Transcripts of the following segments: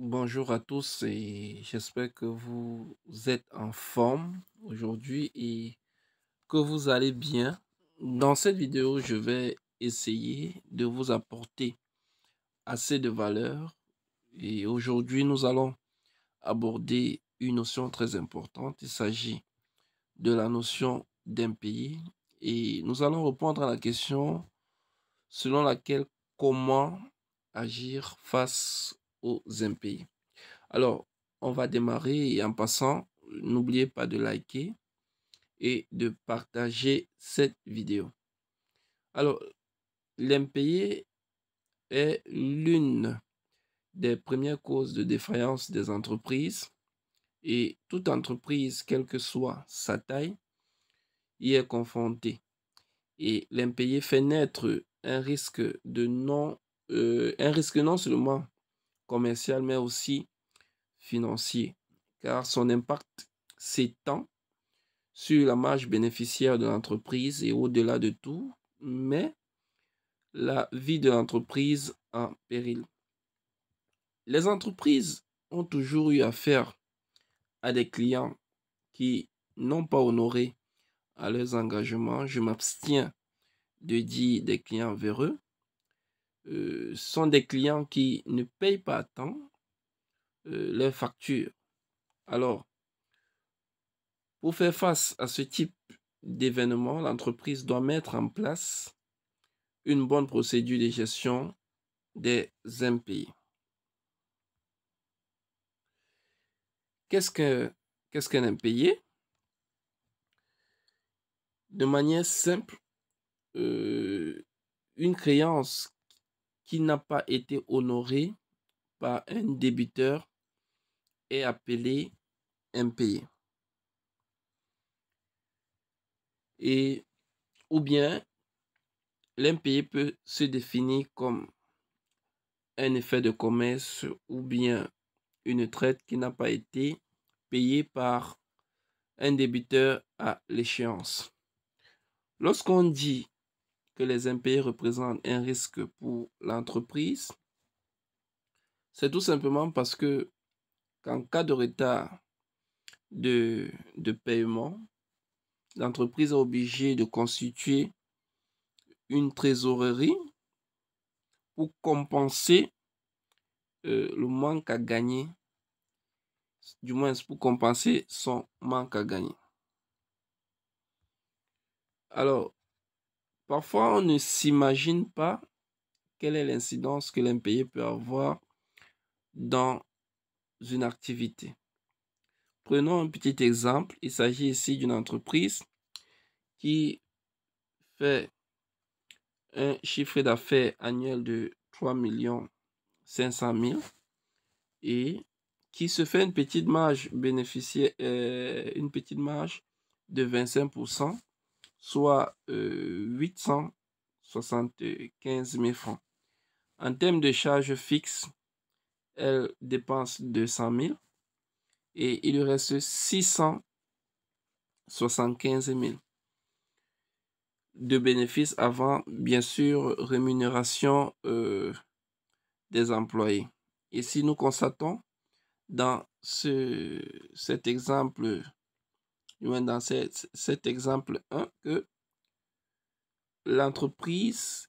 Bonjour à tous et j'espère que vous êtes en forme aujourd'hui et que vous allez bien. Dans cette vidéo, je vais essayer de vous apporter assez de valeur et aujourd'hui, nous allons aborder une notion très importante. Il s'agit de la notion d'un pays. et nous allons répondre à la question selon laquelle comment agir face aux impayés. Alors, on va démarrer et en passant, n'oubliez pas de liker et de partager cette vidéo. Alors, l'impayé est l'une des premières causes de défaillance des entreprises et toute entreprise, quelle que soit sa taille, y est confrontée. Et l'impayé fait naître un risque de non, euh, un risque non seulement commercial, mais aussi financier, car son impact s'étend sur la marge bénéficiaire de l'entreprise et au-delà de tout, mais la vie de l'entreprise en péril. Les entreprises ont toujours eu affaire à des clients qui n'ont pas honoré à leurs engagements. Je m'abstiens de dire des clients véreux, euh, sont des clients qui ne payent pas à temps euh, leurs factures. Alors, pour faire face à ce type d'événement, l'entreprise doit mettre en place une bonne procédure de gestion des impayés. Qu'est-ce qu'un ce impayé De manière simple, euh, une créance qui n'a pas été honoré par un débiteur est appelé impayé. Et ou bien l'impayé peut se définir comme un effet de commerce ou bien une traite qui n'a pas été payée par un débiteur à l'échéance. Lorsqu'on dit les impayés représentent un risque pour l'entreprise, c'est tout simplement parce que qu'en cas de retard de, paiement, l'entreprise est obligée de constituer une trésorerie pour compenser euh, le manque à gagner, du moins pour compenser son manque à gagner. Alors, Parfois, on ne s'imagine pas quelle est l'incidence que l'impayé peut avoir dans une activité. Prenons un petit exemple. Il s'agit ici d'une entreprise qui fait un chiffre d'affaires annuel de 3 500 000 et qui se fait une petite marge euh, une petite marge de 25% soit 875 euh, 000 francs. En termes de charges fixes, elle dépense 200 000 et il lui reste 675 000 de bénéfices avant, bien sûr, rémunération euh, des employés. Et si nous constatons dans cet exemple du moins dans cet, exemple 1, que l'entreprise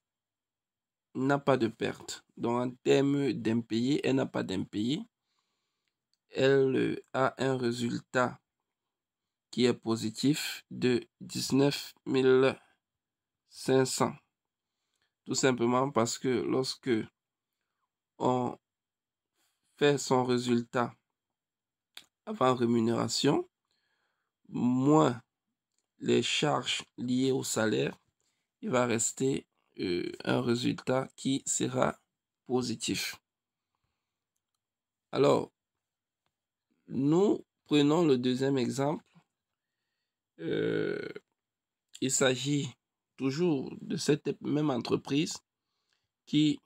n'a pas de perte. Donc en termes d'impayé, elle n'a pas d'impayé. Elle a un résultat qui est positif de 19 500. Tout simplement parce que lorsque on fait son résultat avant rémunération, moins les charges liées au salaire, il va rester euh, un résultat qui sera positif. Alors, nous prenons le deuxième exemple. Euh, il s'agit toujours de cette même entreprise qui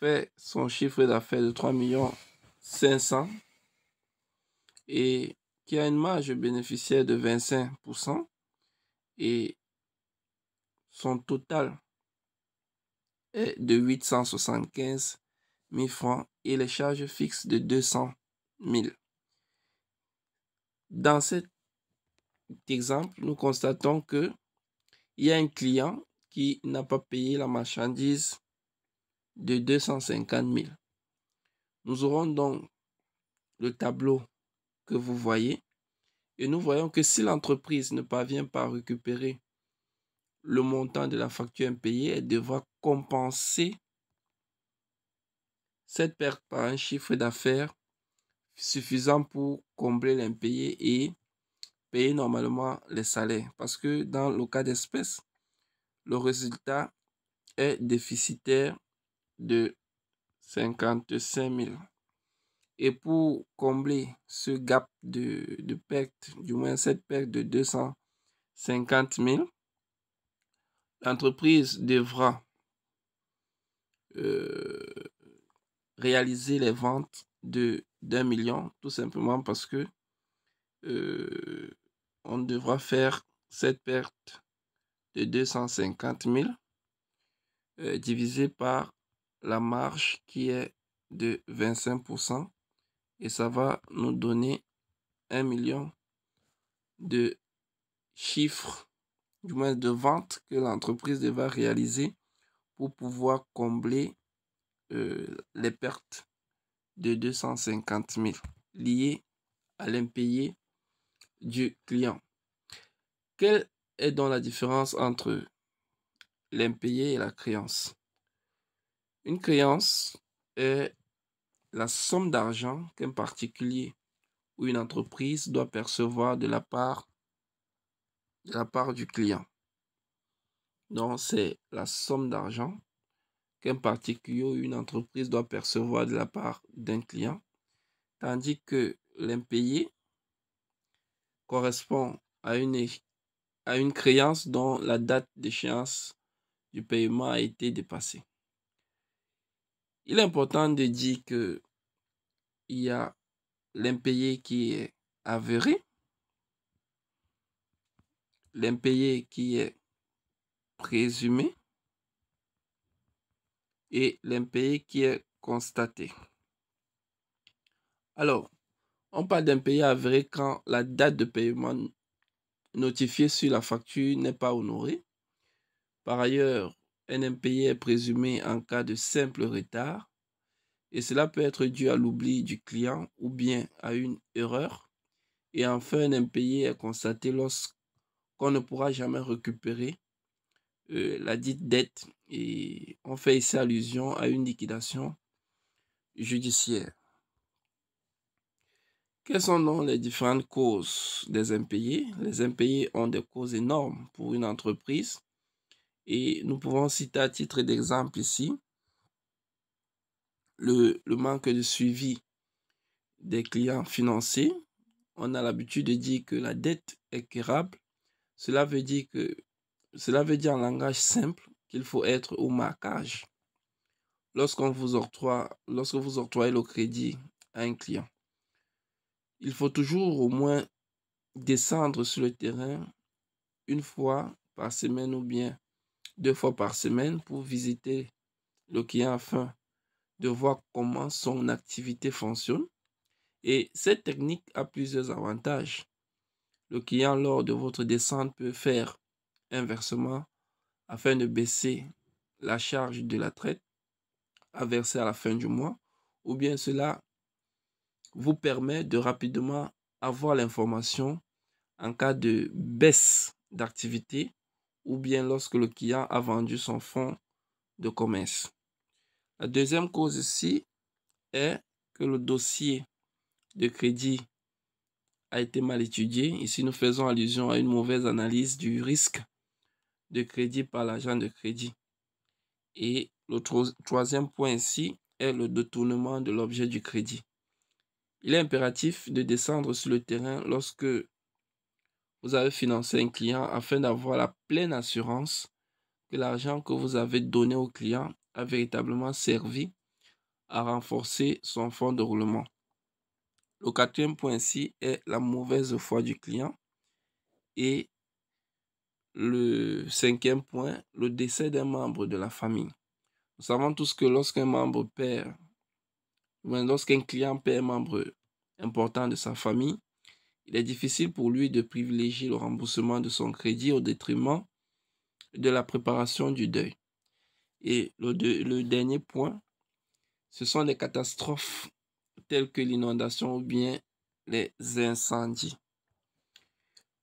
fait son chiffre d'affaires de 3 500 et qui a une marge bénéficiaire de 25% et son total est de 875 000 francs et les charges fixes de 200 000. Dans cet exemple, nous constatons que il y a un client qui n'a pas payé la marchandise de 250 000. Nous aurons donc le tableau que vous voyez. Et nous voyons que si l'entreprise ne parvient pas à récupérer le montant de la facture impayée, elle devra compenser cette perte par un chiffre d'affaires suffisant pour combler l'impayé et payer normalement les salaires. Parce que dans le cas d'espèce, le résultat est déficitaire de 55 000. Et pour combler ce gap de, de perte, du moins cette perte de 250 000, l'entreprise devra euh, réaliser les ventes de d'un million, tout simplement parce que euh, on devra faire cette perte de 250 000 euh, divisé par la marge qui est de 25% et ça va nous donner un million de chiffres, du moins de ventes que l'entreprise va réaliser pour pouvoir combler euh, les pertes de 250 000 liées à l'impayé du client. Quelle est donc la différence entre l'impayé et la créance Une créance est la somme d'argent qu'un particulier ou une entreprise doit percevoir de la part, de la part du client. Donc, c'est la somme d'argent qu'un particulier ou une entreprise doit percevoir de la part d'un client, tandis que l'impayé correspond à une, à une créance dont la date d'échéance du paiement a été dépassée. Il est important de dire que il y a l'impayé qui est avéré, l'impayé qui est présumé et l'impayé qui est constaté. Alors, on parle d'impayé avéré quand la date de paiement notifiée sur la facture n'est pas honorée. Par ailleurs, un impayé est présumé en cas de simple retard et cela peut être dû à l'oubli du client ou bien à une erreur. Et enfin, un impayé est constaté lorsqu'on ne pourra jamais récupérer euh, la dite dette. Et on fait ici allusion à une liquidation judiciaire. Quelles sont donc les différentes causes des impayés Les impayés ont des causes énormes pour une entreprise. Et nous pouvons citer à titre d'exemple ici le, manque de suivi des clients financiers, On a l'habitude de dire que la dette est curable. Cela veut dire que cela veut dire en langage simple qu'il faut être au marquage lorsqu'on vous lorsque vous octroyez le crédit à un client. Il faut toujours au moins descendre sur le terrain une fois par semaine ou bien deux fois par semaine pour visiter le client afin de voir comment son activité fonctionne. Et cette technique a plusieurs avantages. Le client, lors de votre descente, peut faire un versement afin de baisser la charge de la traite à verser à la fin du mois, ou bien cela vous permet de rapidement avoir l'information en cas de baisse d'activité ou bien lorsque le client a vendu son fonds de commerce. La deuxième cause ici est que le dossier de crédit a été mal étudié. Ici, nous faisons allusion à une mauvaise analyse du risque de crédit par l'agent de crédit. Et le troisième point ici est le détournement de l'objet du crédit. Il est impératif de descendre sur le terrain lorsque vous avez financé un client afin d'avoir la pleine assurance que l'argent que vous avez donné au client a véritablement servi à renforcer son fonds de roulement. Le quatrième point ici est la mauvaise foi du client. Et le cinquième point, le décès d'un membre de la famille. Nous savons tous que lorsqu'un membre perd, lorsqu'un client perd un membre important de sa famille, il est difficile pour lui de privilégier le remboursement de son crédit au détriment de la préparation du deuil. Et le, dernier point, ce sont les catastrophes telles que l'inondation ou bien les incendies.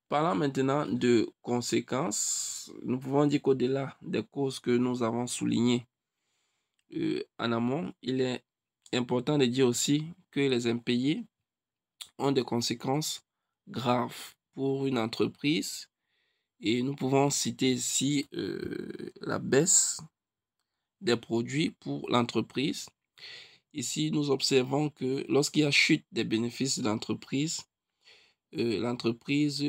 Parlant maintenant de conséquences, nous pouvons dire qu'au-delà des causes que nous avons soulignées euh, en amont, il est important de dire aussi que les impayés ont des conséquences graves pour une entreprise. Et nous pouvons citer ici euh, la baisse des produits pour l'entreprise. Ici, nous observons que lorsqu'il y a chute des bénéfices de l'entreprise, euh, l'entreprise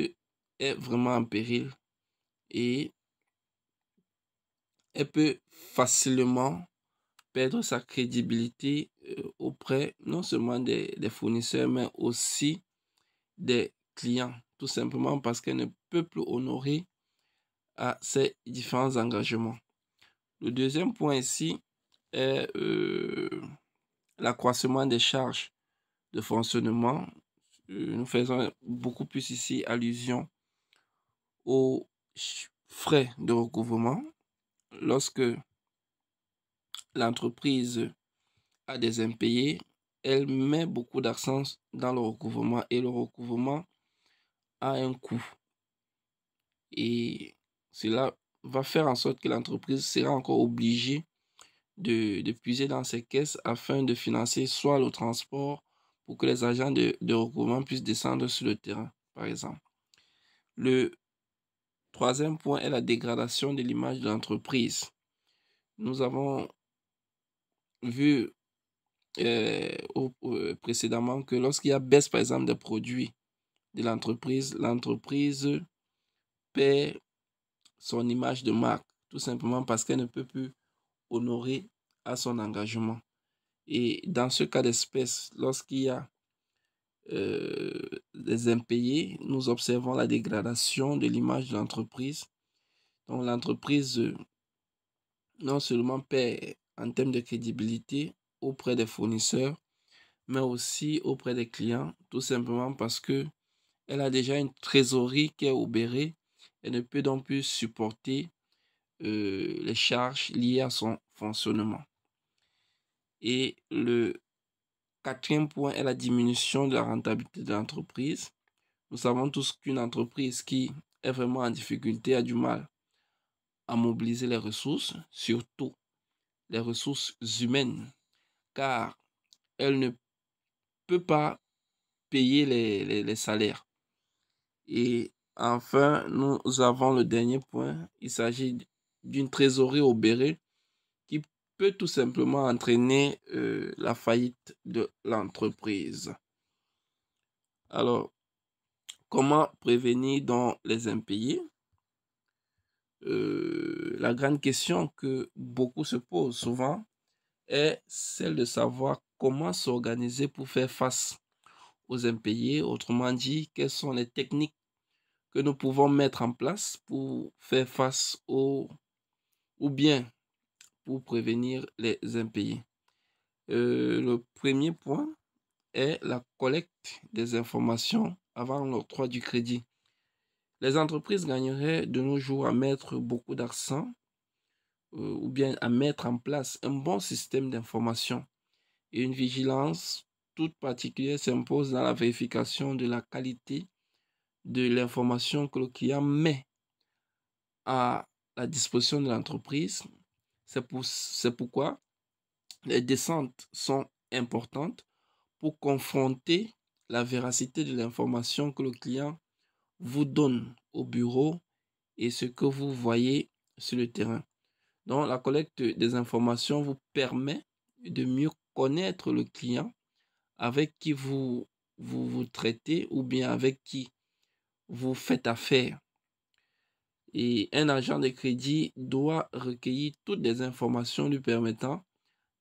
est vraiment en péril et elle peut facilement perdre sa crédibilité euh, auprès non seulement des, fournisseurs, mais aussi des clients, tout simplement parce qu'elle ne peut plus honorer à ses différents engagements. Le deuxième point ici est euh, l'accroissement des charges de fonctionnement. Euh, nous faisons beaucoup plus ici allusion aux frais de recouvrement. Lorsque l'entreprise a des impayés, elle met beaucoup d'accent dans le recouvrement et le recouvrement a un coût. Et c'est cela va faire en sorte que l'entreprise sera encore obligée de, de, puiser dans ses caisses afin de financer soit le transport pour que les agents de, de recouvrement puissent descendre sur le terrain, par exemple. Le troisième point est la dégradation de l'image de l'entreprise. Nous avons vu euh, précédemment que lorsqu'il y a baisse, par exemple, des produits de l'entreprise, l'entreprise perd son image de marque, tout simplement parce qu'elle ne peut plus honorer à son engagement. Et dans ce cas d'espèce, lorsqu'il y a euh, des impayés, nous observons la dégradation de l'image de l'entreprise. Donc l'entreprise euh, non seulement perd en termes de crédibilité auprès des fournisseurs, mais aussi auprès des clients, tout simplement parce que elle a déjà une trésorerie qui est obérée elle ne peut donc plus supporter euh, les charges liées à son fonctionnement. Et le quatrième point est la diminution de la rentabilité de l'entreprise. Nous savons tous qu'une entreprise qui est vraiment en difficulté a du mal à mobiliser les ressources, surtout les ressources humaines, car elle ne peut pas payer les, salaires. Et Enfin, nous avons le dernier point. Il s'agit d'une trésorerie obérée qui peut tout simplement entraîner euh, la faillite de l'entreprise. Alors, comment prévenir dans les impayés euh, La grande question que beaucoup se posent souvent est celle de savoir comment s'organiser pour faire face aux impayés. Autrement dit, quelles sont les techniques que nous pouvons mettre en place pour faire face aux ou bien pour prévenir les impayés. Euh, le premier point est la collecte des informations avant l'octroi du crédit. Les entreprises gagneraient de nos jours à mettre beaucoup d'accent euh, ou bien à mettre en place un bon système d'information et une vigilance toute particulière s'impose dans la vérification de la qualité de l'information que le client met à la disposition de l'entreprise. C'est pour, pourquoi les descentes sont importantes pour confronter la véracité de l'information que le client vous donne au bureau et ce que vous voyez sur le terrain. Donc la collecte des informations vous permet de mieux connaître le client avec qui vous vous, vous traitez ou bien avec qui vous faites affaire. Et un agent de crédit doit recueillir toutes les informations lui permettant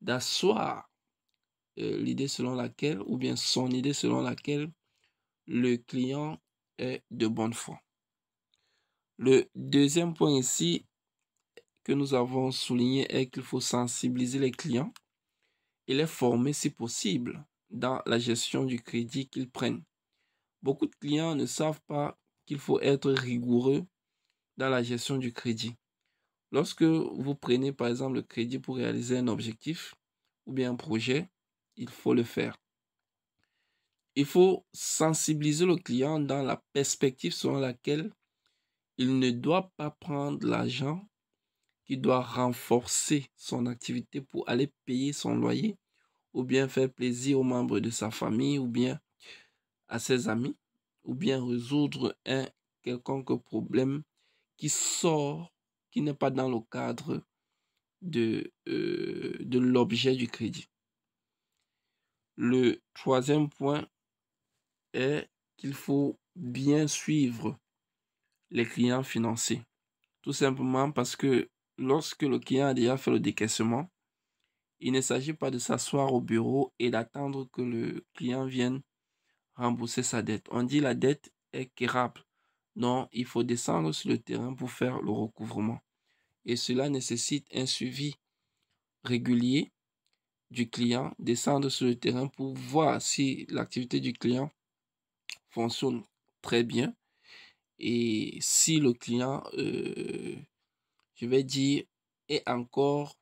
d'asseoir euh, l'idée selon laquelle, ou bien son idée selon laquelle, le client est de bonne foi. Le deuxième point ici que nous avons souligné est qu'il faut sensibiliser les clients et les former si possible dans la gestion du crédit qu'ils prennent. Beaucoup de clients ne savent pas qu'il faut être rigoureux dans la gestion du crédit. Lorsque vous prenez par exemple le crédit pour réaliser un objectif ou bien un projet, il faut le faire. Il faut sensibiliser le client dans la perspective selon laquelle il ne doit pas prendre l'argent qui doit renforcer son activité pour aller payer son loyer ou bien faire plaisir aux membres de sa famille ou bien à ses amis ou bien résoudre un quelconque problème qui sort, qui n'est pas dans le cadre de, euh, de l'objet du crédit. Le troisième point est qu'il faut bien suivre les clients financiers. Tout simplement parce que lorsque le client a déjà fait le décaissement, il ne s'agit pas de s'asseoir au bureau et d'attendre que le client vienne rembourser sa dette. On dit la dette est quérable. Non, il faut descendre sur le terrain pour faire le recouvrement. Et cela nécessite un suivi régulier du client, descendre sur le terrain pour voir si l'activité du client fonctionne très bien et si le client, euh, je vais dire, est encore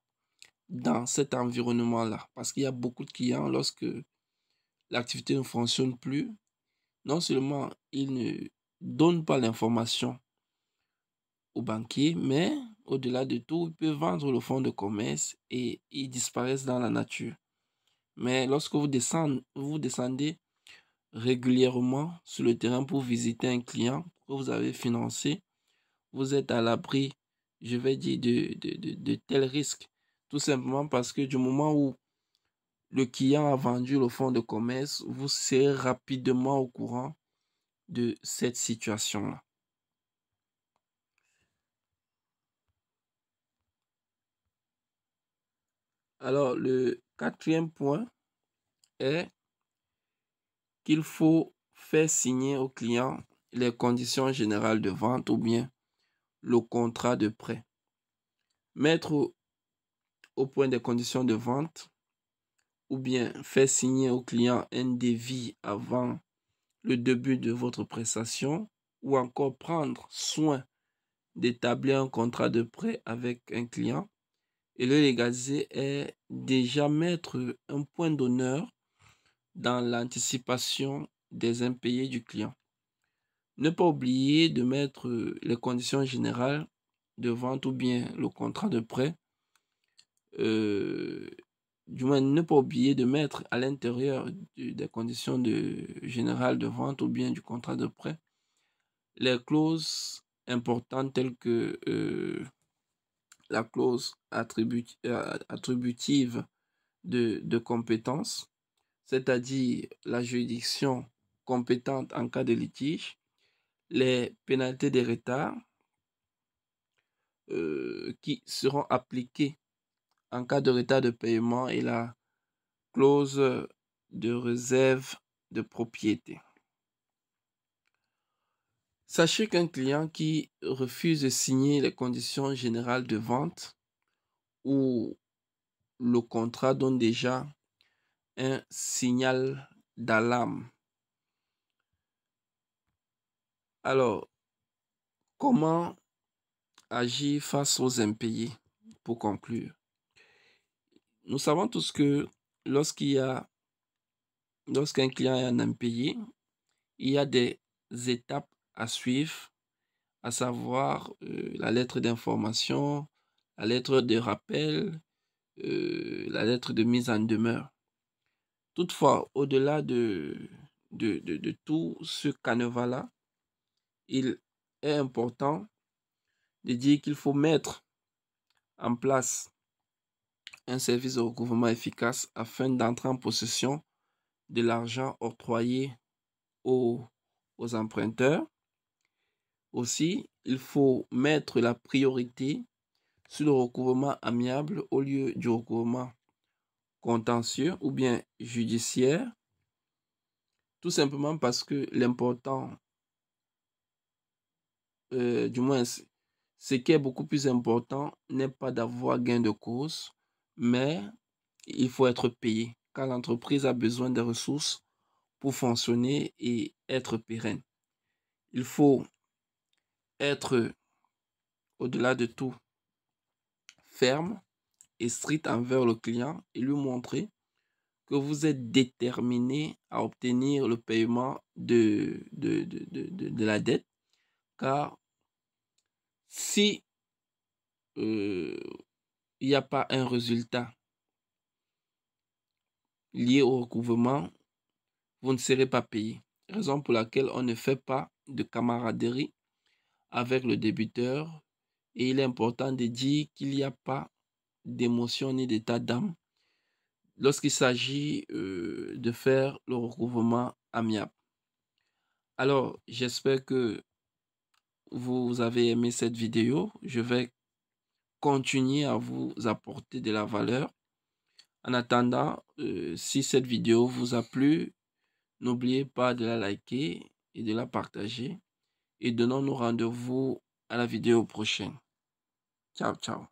dans cet environnement-là. Parce qu'il y a beaucoup de clients, lorsque l'activité ne fonctionne plus, non seulement il ne donne pas l'information aux banquiers, mais au-delà de tout, il peut vendre le fonds de commerce et ils disparaissent dans la nature. Mais lorsque vous descendez, vous descendez régulièrement sur le terrain pour visiter un client que vous avez financé, vous êtes à l'abri, je vais dire, de tels risques. Tout simplement parce que du moment où le client a vendu le fonds de commerce, vous serez rapidement au courant de cette situation-là. Alors, le quatrième point est qu'il faut faire signer au client les conditions générales de vente ou bien le contrat de prêt. Mettre au, point des conditions de vente ou bien faire signer au client un devis avant le début de votre prestation ou encore prendre soin d'établir un contrat de prêt avec un client. Et le légalisé est déjà mettre un point d'honneur dans l'anticipation des impayés du client. Ne pas oublier de mettre les conditions générales de vente ou bien le contrat de prêt. Euh, du moins ne pas oublier de mettre à l'intérieur des conditions de, générales de vente ou bien du contrat de prêt les clauses importantes telles que euh, la clause euh, attributive de, compétence, c'est-à-dire la juridiction compétente en cas de litige, les pénalités de retard euh, qui seront appliquées en cas de retard de paiement et la clause de réserve de propriété. Sachez qu'un client qui refuse de signer les conditions générales de vente ou le contrat donne déjà un signal d'alarme. Alors, comment agir face aux impayés pour conclure nous savons tous que lorsqu'il y a lorsqu'un client est un impayé, il y a des étapes à suivre, à savoir euh, la lettre d'information, la lettre de rappel, euh, la lettre de mise en demeure. Toutefois, au-delà de, de, de, tout ce canevas-là, il est important de dire qu'il faut mettre en place un service de recouvrement efficace afin d'entrer en possession de l'argent octroyé aux, emprunteurs. Aussi, il faut mettre la priorité sur le recouvrement amiable au lieu du recouvrement contentieux ou bien judiciaire, tout simplement parce que l'important, euh, du moins ce qui est beaucoup plus important, n'est pas d'avoir gain de cause, mais il faut être payé car l'entreprise a besoin de ressources pour fonctionner et être pérenne. Il faut être au-delà de tout ferme et strict envers le client et lui montrer que vous êtes déterminé à obtenir le paiement de, de, la dette. Car si euh, il n'y a pas un résultat lié au recouvrement, vous ne serez pas payé. Raison pour laquelle on ne fait pas de camaraderie avec le débiteur. Et il est important de dire qu'il n'y a pas d'émotion ni d'état d'âme lorsqu'il s'agit euh, de faire le recouvrement amiable. Alors, j'espère que vous avez aimé cette vidéo. Je vais continuer à vous apporter de la valeur. En attendant, euh, si cette vidéo vous a plu, n'oubliez pas de la liker et de la partager. Et donnons-nous rendez-vous à la vidéo prochaine. Ciao, ciao.